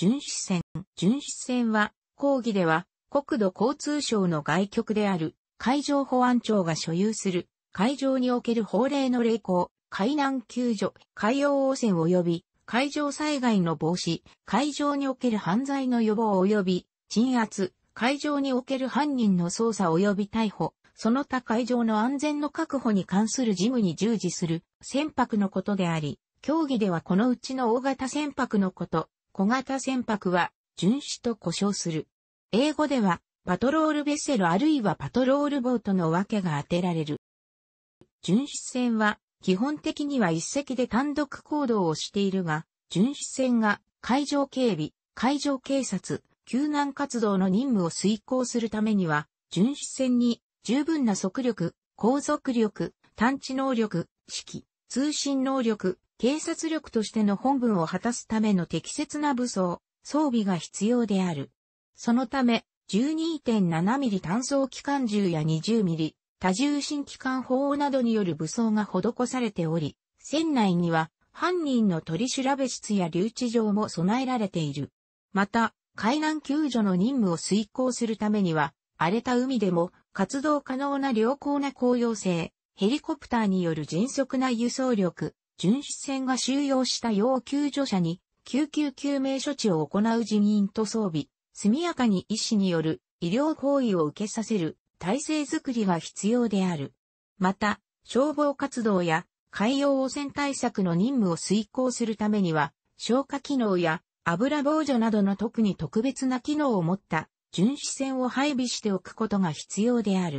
巡視船。巡視船は、講義では、国土交通省の外局である、海上保安庁が所有する、海上における法令の励行、海難救助、海洋汚染及び、海上災害の防止、海上における犯罪の予防及び、鎮圧、海上における犯人の捜査及び逮捕、その他海上の安全の確保に関する事務に従事する船舶のことであり、競技ではこのうちの大型船舶のこと、小型船舶は、巡視と呼称する。英語では、パトロールベッセルあるいはパトロールボートの訳が当てられる。巡視船は、基本的には一隻で単独行動をしているが、巡視船が海上警備、海上警察、救難活動の任務を遂行するためには、巡視船に十分な速力、航続力、探知能力、指揮、通信能力、警察力としての本分を果たすための適切な武装、装備が必要である。そのため、12.7ミリ単装機関銃や20ミリ多重新機関砲などによる武装が施されており、船内には犯人の取り調べ室や留置場も備えられている。また、海難救助の任務を遂行するためには、荒れた海でも活動可能な良好な公用性、ヘリコプターによる迅速な輸送力、巡視船が収容した要救助者に、救急救命処置を行う人員と装備、速やかに医師による医療行為を受けさせる体制づくりが必要である。また、消防活動や海洋汚染対策の任務を遂行するためには、消火機能や油防除などの特に特別な機能を持った巡視船を配備しておくことが必要である。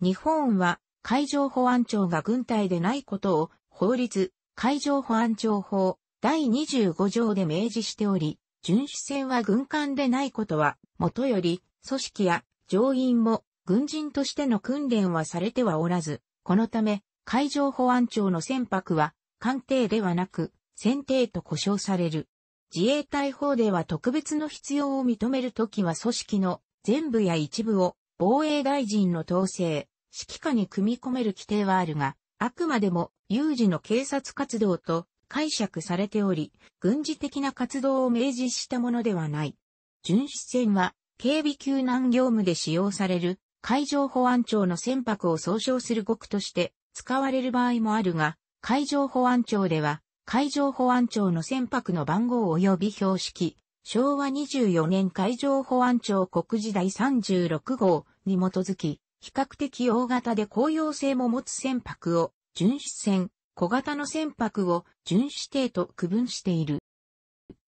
日本は海上保安庁が軍隊でないことを法律、海上保安庁法、第25条で明示しており、巡視船は軍艦でないことは、もとより、組織や乗員も軍人としての訓練はされてはおらず、このため、海上保安庁の船舶は、艦艇ではなく、船艇と呼称される。自衛隊法では特別の必要を認めるときは組織の全部や一部を防衛大臣の統制、指揮下に組み込める規定はあるが、あくまでも有事の警察活動と解釈されており、軍事的な活動を明示したものではない。巡視船は、警備救難業務で使用される海上保安庁の船舶を総称する国として使われる場合もあるが、海上保安庁では、海上保安庁の船舶の番号及び標識、昭和24年海上保安庁国時代36号に基づき、比較的大型で公用性も持つ船舶を巡視船、小型の船舶を巡視艇と区分している。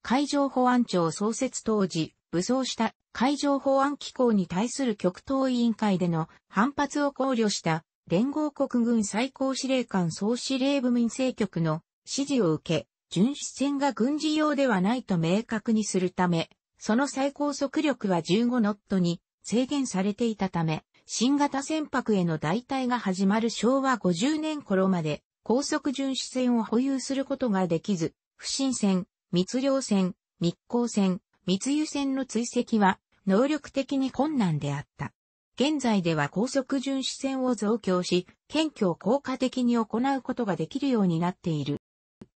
海上保安庁創設当時、武装した海上保安機構に対する極東委員会での反発を考慮した連合国軍最高司令官総司令部民政局の指示を受け、巡視船が軍事用ではないと明確にするため、その最高速力は15ノットに制限されていたため、新型船舶への代替が始まる昭和50年頃まで、高速巡視船を保有することができず、不審船、密漁船、密航船、密輸船の追跡は、能力的に困難であった。現在では高速巡視船を増強し、検挙を効果的に行うことができるようになっている。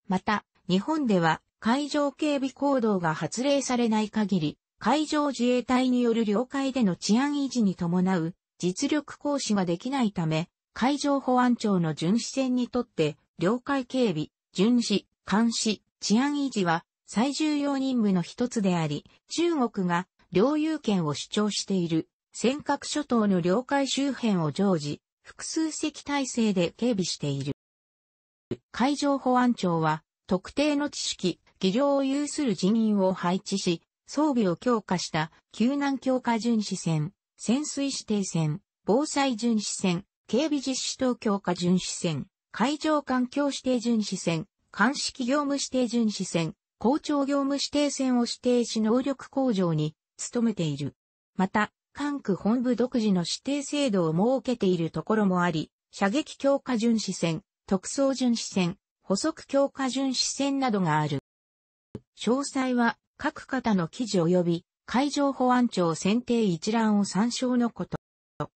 また、日本では海上警備行動が発令されない限り、海上自衛隊による領海での治安維持に伴う実力行使ができないため、海上保安庁の巡視船にとって、領海警備、巡視、監視、治安維持は最重要任務の一つであり、中国が領有権を主張している尖閣諸島の領海周辺を常時、複数隻体制で警備している。海上保安庁は特定の知識、技量を有する人員を配置し、装備を強化した救難強化巡視船潜水指定船、防災巡視船、警備実施等強化巡視船、海上環境指定巡視船、鑑識業務指定巡視船、校長業務指定船を指定し能力向上に努めている。また、管区本部独自の指定制度を設けているところもあり、射撃強化巡視船、特装巡視船、補足強化巡視船などがある。詳細は各方の記事及び海上保安庁選定一覧を参照のこと。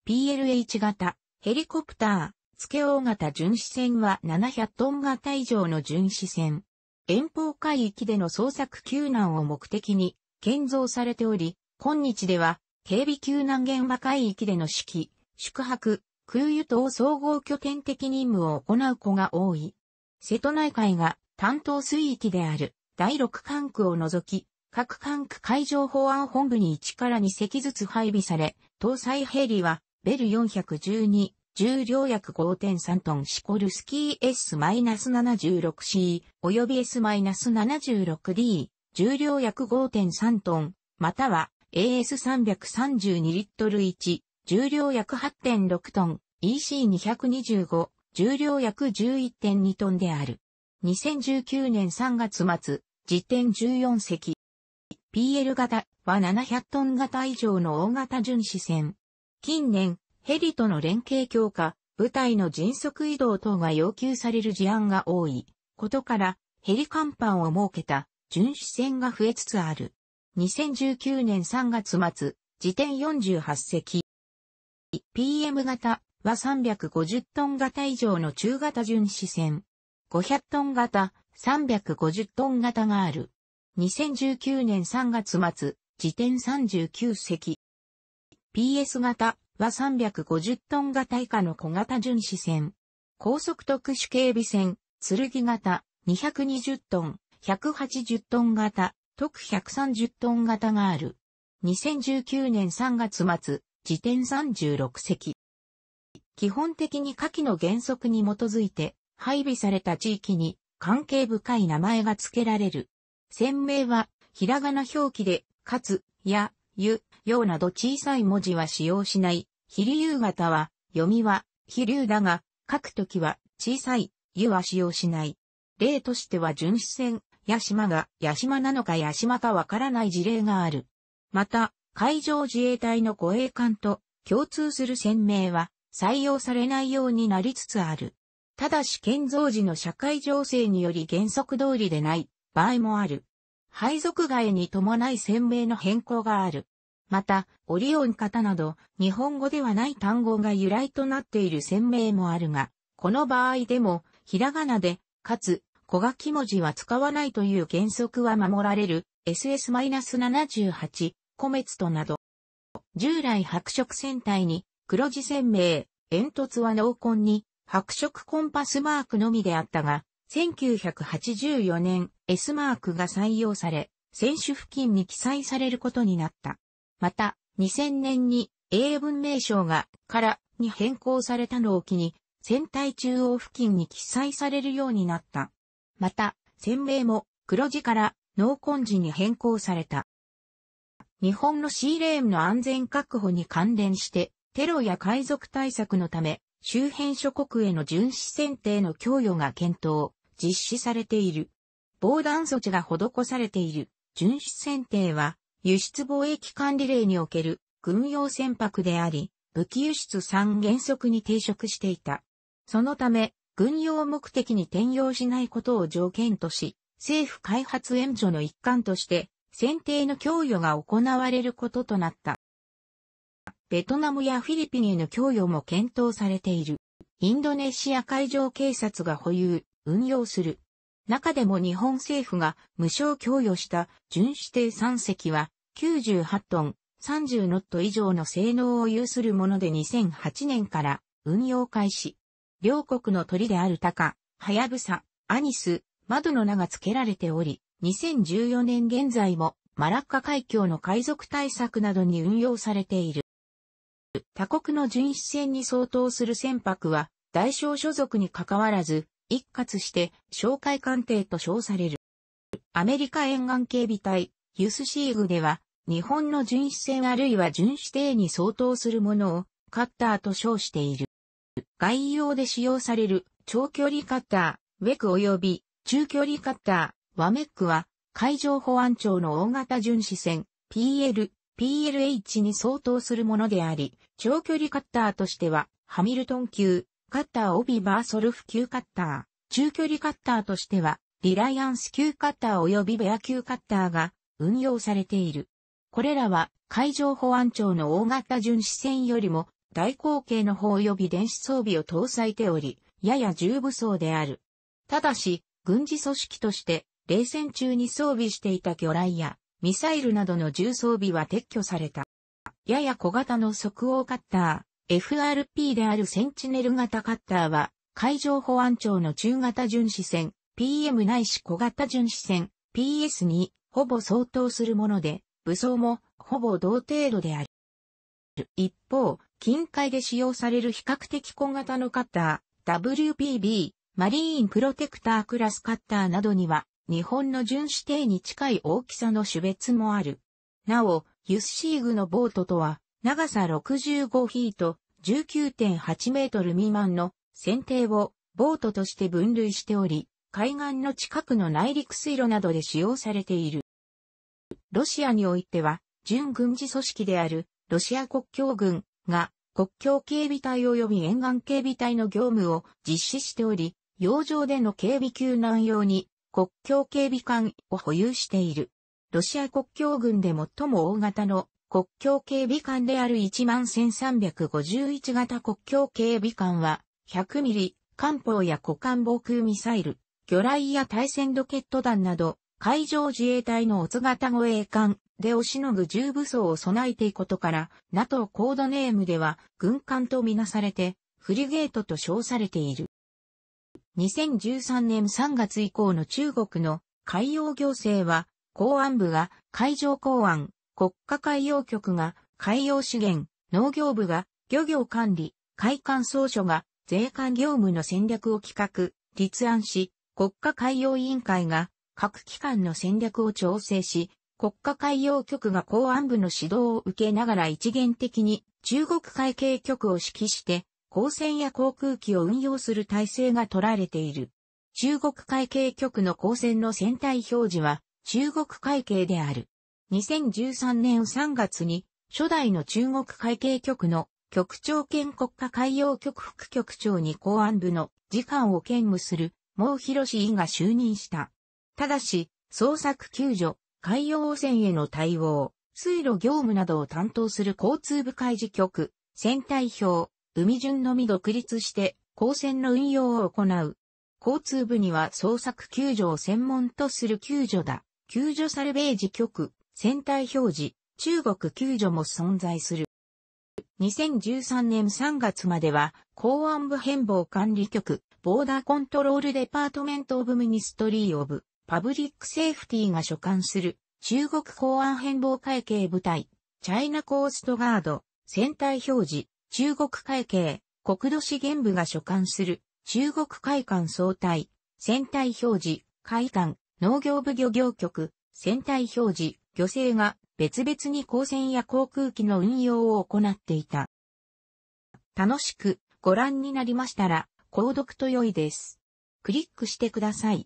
PLH 型、ヘリコプター、付け大型巡視船は700トン型以上の巡視船。遠方海域での捜索救難を目的に建造されており、今日では警備救難現場海域での指揮、宿泊、空輸等総合拠点的任務を行う子が多い。瀬戸内海が担当水域である第6管区を除き、各管区海上保安本部に1から2隻ずつ配備され、搭載ヘリは、ベル412、重量約5.3トンシコルスキー S-76C 及び S-76D、重量約5.3トン、または AS332 リットル1、重量約8.6トン、EC225、重量約11.2トンである。2019年3月末、時点14隻、PL 型は700トン型以上の大型巡視船。近年、ヘリとの連携強化、部隊の迅速移動等が要求される事案が多いことから、ヘリ甲板を設けた巡視船が増えつつある。2019年3月末、時点48隻。PM 型は350トン型以上の中型巡視船。500トン型、350トン型がある。2019年3月末、時点39席。PS 型は350トン型以下の小型巡視船。高速特殊警備船、剣型、220トン、180トン型、特130トン型がある。2019年3月末、時点36席。基本的に下記の原則に基づいて、配備された地域に関係深い名前が付けられる。鮮明は、ひらがな表記で、かつ、や、ゆ、ようなど小さい文字は使用しない。飛竜型は、読みは、飛竜だが、書くときは、小さい、ゆは使用しない。例としては、巡視船、やしまが、やしまなのかやしまかわからない事例がある。また、海上自衛隊の護衛艦と共通する鮮明は採用されないようになりつつある。ただし建造時の社会情勢により原則通りでない場合もある。配属外に伴い鮮明の変更がある。また、オリオン型など、日本語ではない単語が由来となっている鮮明もあるが、この場合でも、ひらがなで、かつ、小書き文字は使わないという原則は守られる、SS-78、コメツトなど。従来白色船体に、黒字鮮明、煙突は濃紺に、白色コンパスマークのみであったが、1984年 S マークが採用され、選手付近に記載されることになった。また、2000年に英文名称がからに変更されたのを機に、船体中央付近に記載されるようになった。また、船名も黒字から濃紺字に変更された。日本のシーレーンの安全確保に関連して、テロや海賊対策のため、周辺諸国への巡視船艇の供与が検討実施されている。防弾措置が施されている。巡視船艇は、輸出貿易管理令における軍用船舶であり、武器輸出3原則に抵触していた。そのため、軍用目的に転用しないことを条件とし、政府開発援助の一環として、選定の供与が行われることとなった。ベトナムやフィリピンへの供与も検討されている。インドネシア海上警察が保有、運用する。中でも日本政府が無償供与した巡視艇3隻は98トン30ノット以上の性能を有するもので2008年から運用開始。両国の鳥であるタカ、ハヤブサ、アニス、窓の名が付けられており、2014年現在もマラッカ海峡の海賊対策などに運用されている。他国の巡視船に相当する船舶は、大小所属に関わらず、一括して、哨戒艦艇と称される。アメリカ沿岸警備隊、ユスシーグでは、日本の巡視船あるいは巡視艇に相当するものを、カッターと称している。外洋で使用される、長距離カッター、ウェク及び、中距離カッター、ワメックは、海上保安庁の大型巡視船、PL、PLH に相当するものであり、長距離カッターとしては、ハミルトン級、カッター帯バーソルフ級カッター、中距離カッターとしては、リライアンス級カッター及びベア級カッターが運用されている。これらは海上保安庁の大型巡視船よりも大口径の砲及び電子装備を搭載ており、やや重武装である。ただし、軍事組織として冷戦中に装備していた魚雷やミサイルなどの重装備は撤去された。やや小型の即応カッター、FRP であるセンチネル型カッターは、海上保安庁の中型巡視船、PM ないし小型巡視船、PS に、ほぼ相当するもので、武装も、ほぼ同程度である。一方、近海で使用される比較的小型のカッター、WPB、マリーンプロテクタークラスカッターなどには、日本の巡視艇に近い大きさの種別もある。なお、ユスシーグのボートとは、長さ65フィート、19.8メートル未満の船底をボートとして分類しており、海岸の近くの内陸水路などで使用されている。ロシアにおいては、準軍事組織であるロシア国境軍が国境警備隊及び沿岸警備隊の業務を実施しており、洋上での警備救難用に国境警備艦を保有している。ロシア国境軍で最も大型の国境警備艦である11351万型国境警備艦は、100ミリ、艦砲や股間防空ミサイル、魚雷や対戦ロケット弾など、海上自衛隊のオツ型護衛艦で押しのぐ重武装を備えていくことから、NATO コードネームでは軍艦とみなされて、フリゲートと称されている。2013年3月以降の中国の海洋行政は、公安部が海上公安、国家海洋局が海洋資源、農業部が漁業管理、海関総署が税関業務の戦略を企画、立案し、国家海洋委員会が各機関の戦略を調整し、国家海洋局が公安部の指導を受けながら一元的に中国海警局を指揮して、航船や航空機を運用する体制が取られている。中国海警局の航船の船体表示は中国海警である。2013年3月に初代の中国会計局の局長兼国家海洋局副局長に公安部の次官を兼務する毛広氏委が就任した。ただし、捜索救助、海洋汚染への対応、水路業務などを担当する交通部会事局、船体表、海順のみ独立して高専の運用を行う。交通部には捜索救助を専門とする救助だ。救助サルベージ局、船体表示、中国救助も存在する。2013年3月までは、公安部変貌管理局、ボーダーコントロールデパートメントオブミニストリーオブ、パブリックセーフティーが所管する、中国公安変貌会計部隊、チャイナコーストガード、船体表示、中国会計、国土資源部が所管する、中国海関総体、船体表示、海関、農業部漁業局、船体表示、漁政が別々に高船や航空機の運用を行っていた。楽しくご覧になりましたら、購読と良いです。クリックしてください。